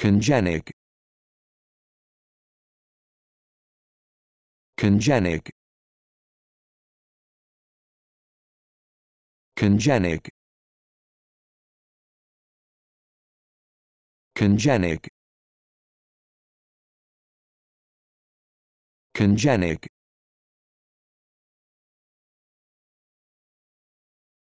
Congenic Congenic Congenic Congenic Congenic